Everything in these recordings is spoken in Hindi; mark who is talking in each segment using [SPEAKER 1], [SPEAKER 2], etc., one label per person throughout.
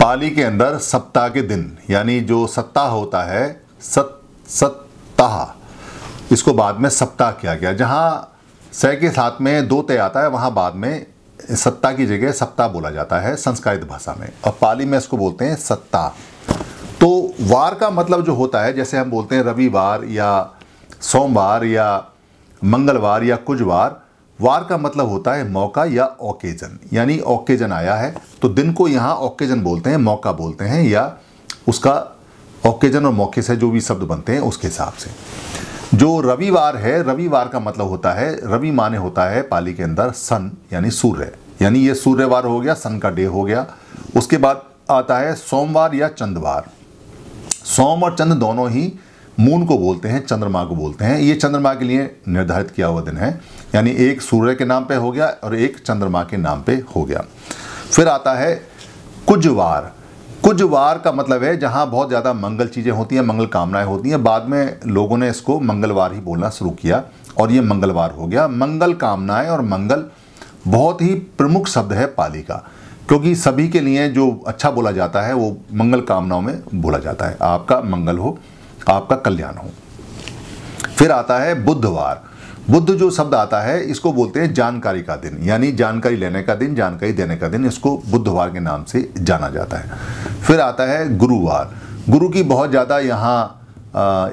[SPEAKER 1] पाली के अंदर सप्ताह के दिन यानी जो सप्ताह होता है सत सप्ताह इसको बाद में सप्ताह किया गया जहाँ सह के साथ में दो तय आता है वहाँ बाद में सत्ता की जगह सप्ताह बोला जाता है संस्कृत भाषा में और पाली में इसको बोलते हैं सत्ता तो वार का मतलब जो होता है जैसे हम बोलते हैं रविवार या सोमवार या मंगलवार या कुछ वार वार का मतलब होता है मौका या ओकेजन यानी ओकेजन आया है तो दिन को यहाँ ओकेजन बोलते हैं मौका बोलते हैं या उसका ओकेजन और मौके से जो भी शब्द बनते हैं उसके हिसाब से जो रविवार है रविवार का मतलब होता है रवि माने होता है पाली के अंदर सन यानी सूर्य यानी ये सूर्यवार हो गया सन का डे हो गया उसके बाद आता है सोमवार या चंदवार सोम और चंद दोनों ही मून को बोलते हैं चंद्रमा को बोलते हैं ये चंद्रमा के लिए निर्धारित किया हुआ दिन है यानी एक सूर्य के नाम पे हो गया और एक चंद्रमा के नाम पे हो गया फिर आता है कुजवार कुजवार का मतलब है जहाँ बहुत ज़्यादा मंगल चीज़ें होती हैं मंगल कामनाएं होती हैं बाद में लोगों ने इसको मंगलवार ही बोलना शुरू किया और ये मंगलवार हो गया मंगल कामनाएं और मंगल बहुत ही प्रमुख शब्द है पाली का क्योंकि सभी के लिए जो अच्छा बोला जाता है वो मंगल कामनाओं में बोला जाता है आपका मंगल हो आपका कल्याण हो फिर आता है बुधवार बुद्ध जो शब्द आता है इसको बोलते हैं जानकारी का दिन यानी जानकारी लेने का दिन जानकारी देने का दिन इसको बुधवार के नाम से जाना जाता है फिर आता है गुरुवार गुरु की बहुत ज़्यादा यहाँ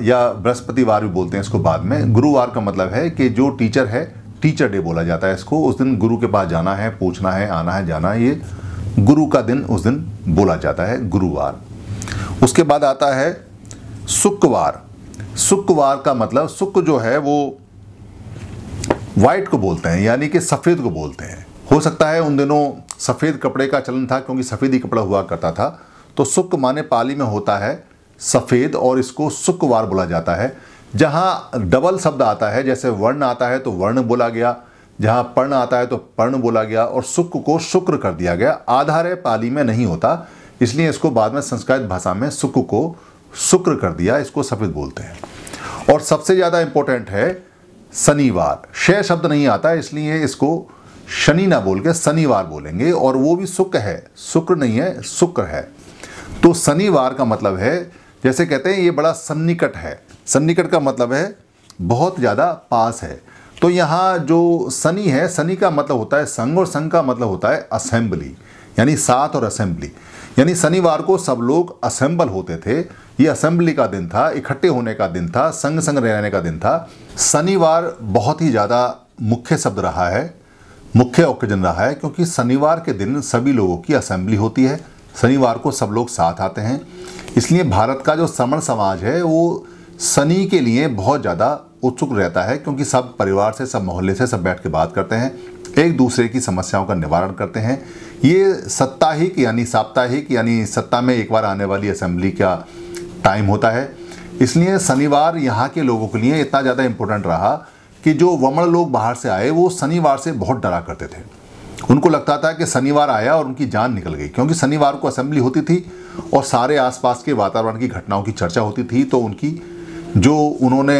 [SPEAKER 1] या बृहस्पतिवार भी बोलते हैं इसको बाद में गुरुवार का मतलब है कि जो टीचर है टीचर डे बोला जाता है इसको उस दिन गुरु के पास जाना है पूछना है आना है जाना है ये गुरु का दिन उस दिन बोला जाता है गुरुवार उसके बाद आता है सुक्वार सुक्वार का मतलब सुक जो है वो वाइट को बोलते हैं यानी कि सफ़ेद को बोलते हैं हो सकता है उन दिनों सफ़ेद कपड़े का चलन था क्योंकि सफ़ेद ही कपड़ा हुआ करता था तो सुक माने पाली में होता है सफ़ेद और इसको सुकवार बोला जाता है जहाँ डबल शब्द आता है जैसे वर्ण आता है तो वर्ण बोला गया जहाँ पर्ण आता है तो पर्ण बोला गया और सुक को शुक्र कर दिया गया आधार पाली में नहीं होता इसलिए इसको बाद में संस्कृत भाषा में सुक को शुक्र कर दिया इसको सफ़ेद बोलते हैं और सबसे ज़्यादा इंपॉर्टेंट है शनिवार शय शब्द नहीं आता इसलिए इसको शनि ना बोल के शनिवार बोलेंगे और वो भी शुक्र है शुक्र नहीं है शुक्र है तो शनिवार का मतलब है जैसे कहते हैं ये बड़ा सन्निकट है सन्निकट का मतलब है बहुत ज़्यादा पास है तो यहाँ जो शनि है शनि का मतलब होता है संग और संघ का मतलब होता है असेंबली यानी सात और असेंबली यानी शनिवार को सब लोग असेंबल होते थे ये असेंबली का दिन था इकट्ठे होने का दिन था संग संग रहने का दिन था शनिवार बहुत ही ज़्यादा मुख्य शब्द रहा है मुख्य ओकेजन रहा है क्योंकि शनिवार के दिन सभी लोगों की असेंबली होती है शनिवार को सब लोग साथ आते हैं इसलिए भारत का जो श्रमण समाज है वो शनि के लिए बहुत ज़्यादा उत्सुक रहता है क्योंकि सब परिवार से सब मोहल्ले से सब बैठ के बात करते हैं एक दूसरे की समस्याओं का निवारण करते हैं ये सत्ताहिक यानी साप्ताहिक यानी सत्ता में एक बार आने वाली असेंबली का टाइम होता है इसलिए शनिवार यहाँ के लोगों के लिए इतना ज़्यादा इम्पोर्टेंट रहा कि जो वमण लोग बाहर से आए वो शनिवार से बहुत डरा करते थे उनको लगता था कि शनिवार आया और उनकी जान निकल गई क्योंकि शनिवार को असेंबली होती थी और सारे आसपास के वातावरण की घटनाओं की चर्चा होती थी तो उनकी जो उन्होंने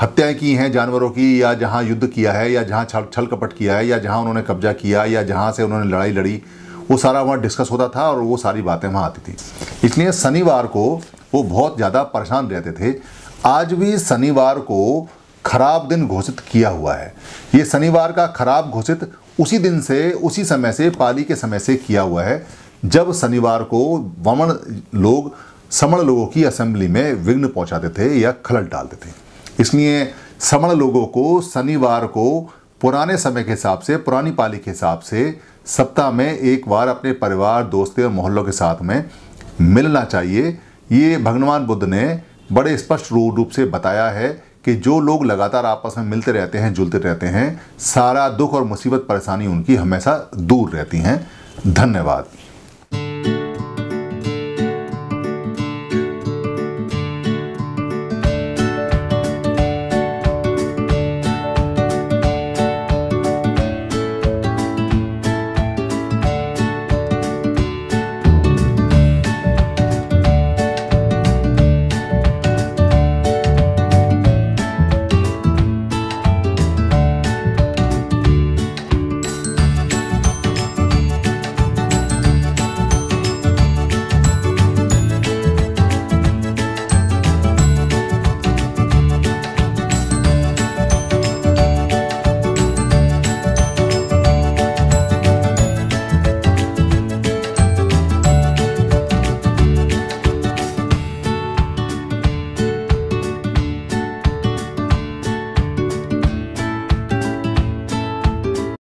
[SPEAKER 1] हत्याएं की हैं जानवरों की या जहां युद्ध किया है या जहां छल छल कपट किया है या जहां उन्होंने कब्जा किया या जहां से उन्होंने लड़ाई लड़ी वो सारा वहाँ डिस्कस होता था और वो सारी बातें वहाँ आती थी इसलिए शनिवार को वो बहुत ज़्यादा परेशान रहते थे आज भी शनिवार को खराब दिन घोषित किया हुआ है ये शनिवार का खराब घोषित उसी दिन से उसी समय से पाली के समय से किया हुआ है जब शनिवार को वमन लोग समण लोगों की असेंबली में विघ्न पहुंचाते थे या खलल डालते थे इसलिए समण लोगों को शनिवार को पुराने समय के हिसाब से पुरानी पाली के हिसाब से सप्ताह में एक बार अपने परिवार दोस्ती और मोहल्लों के साथ में मिलना चाहिए ये भगवान बुद्ध ने बड़े स्पष्ट रूप से बताया है कि जो लोग लगातार आपस में मिलते रहते हैं जुलते रहते हैं सारा दुख और मुसीबत परेशानी उनकी हमेशा दूर रहती हैं धन्यवाद